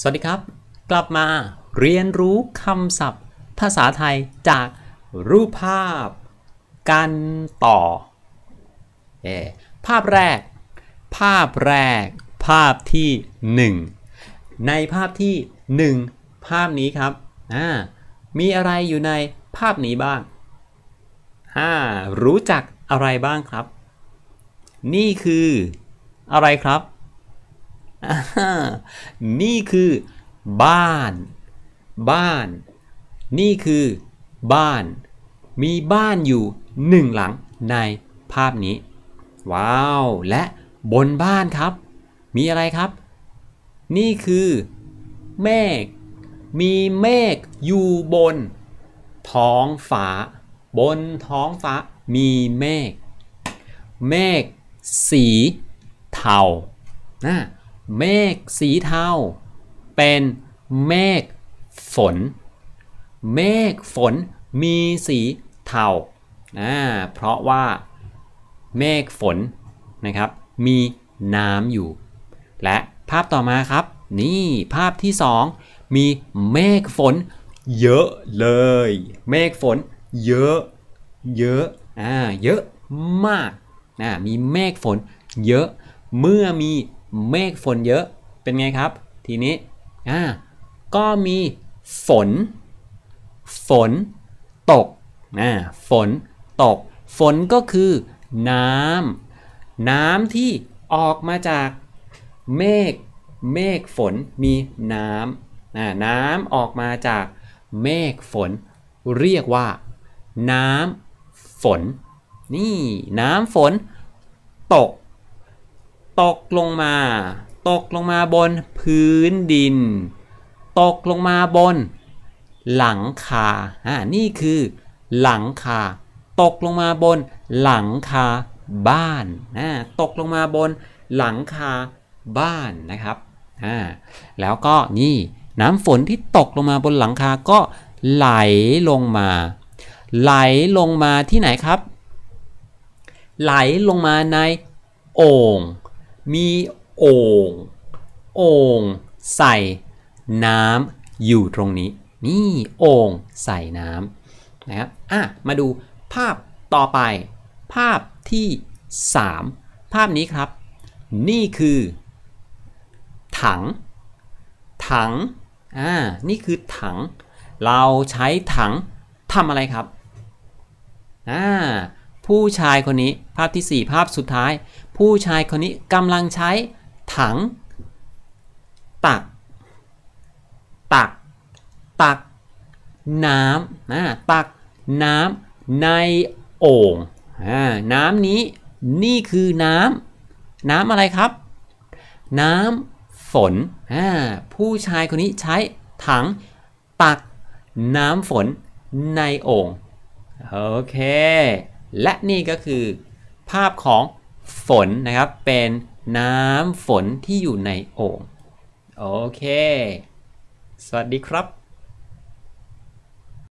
สวัสดีครับ กลับมาเรียนรู้คำศัพท์ภาษาไทยจากรูปภาพกันต่อ ภาพแรก ภาพแรกภาพที่ 1 ในภาพที่ 1 ภาพนี้ครับมีอะไรอยู่ในภาพนี้บ้างารู้จักอะไรบ้างครับ นี่คืออะไรครับนี่คือบ้าน บ้าน นี่คือ บ้าน มีบ้านอยู่หนึ่งหลังในภาพนี้ ว้าว และบนบ้านครับ มีอะไรครับ นี่คือเมฆ มีเมฆอยู่บน ท้องฟ้า บนท้องฟ้ามีเมฆ เมฆสี เทานะเมฆสีเทาเป็นเมฆฝนเมฆฝนมีสีเทาเพราะว่า เมฆฝนนะครับมีน้ำอยู่ และภาพต่อมาครับ นี่ภาพที่สองมีเมฆฝน เยอะเลยเมฆฝนเยอะเยอะอ่าเยอะมากนะมีเมฆฝนเยอะเมื่อมีเมฆฝนเยอะเป็นไงครับทีนี้อ่าก็มีฝน ฝนตกนะฝนตก ฝนก็คือน้ำน้ำที่ออกมาจาก เมฆเมฆฝนมีน้ำนะน้ำออกมาจากเมฆฝน เรียกว่า น้ำฝนนี่ น้ำฝนตกตกลงมา ตกลงมาบนพื้นดิน ตกลงมาบนหลังคาอ่านี่คือหลังคา ตกลงมาบนหลังคาบ้าน่าตกลงมาบนหลังคาบ้านนะครับอ่าแล้วก็นี่น้ำฝนที่ตกลงมาบนหลังคาก็ไหลลงมา ไหลลงมาที่ไหนครับ ไหลลงมาในโอ่งมีโอ่งโอ่งใส่น้ำอยู่ตรงนี้ นี่โอ่งใส่น้ำนะครับ อ่ะ มาดูภาพต่อไป ภาพที่ 3 ภาพนี้ครับ นี่คือ ถัง ถัง อ่านี่คือถัง เราใช้ถังทำอะไรครับ อ่าผู้ชายคนนี้ ภาพที่ 4 ภาพสุดท้ายผู้ชายคนนี้กำลังใช้ถังตักตักตัก น้ำนะตักน้ำในโอ่งน้ำนี้นี่คือน้ำน้ำอะไรครับ น้ำฝนผู้ชายคนนี้ใช้ถังตักน้ำฝนในโอ่งโอเค และนี่ก็คือภาพของฝนนะครับเป็นน้ำฝนที่อยู่ในโอ่งโอเค สวัสดีครับ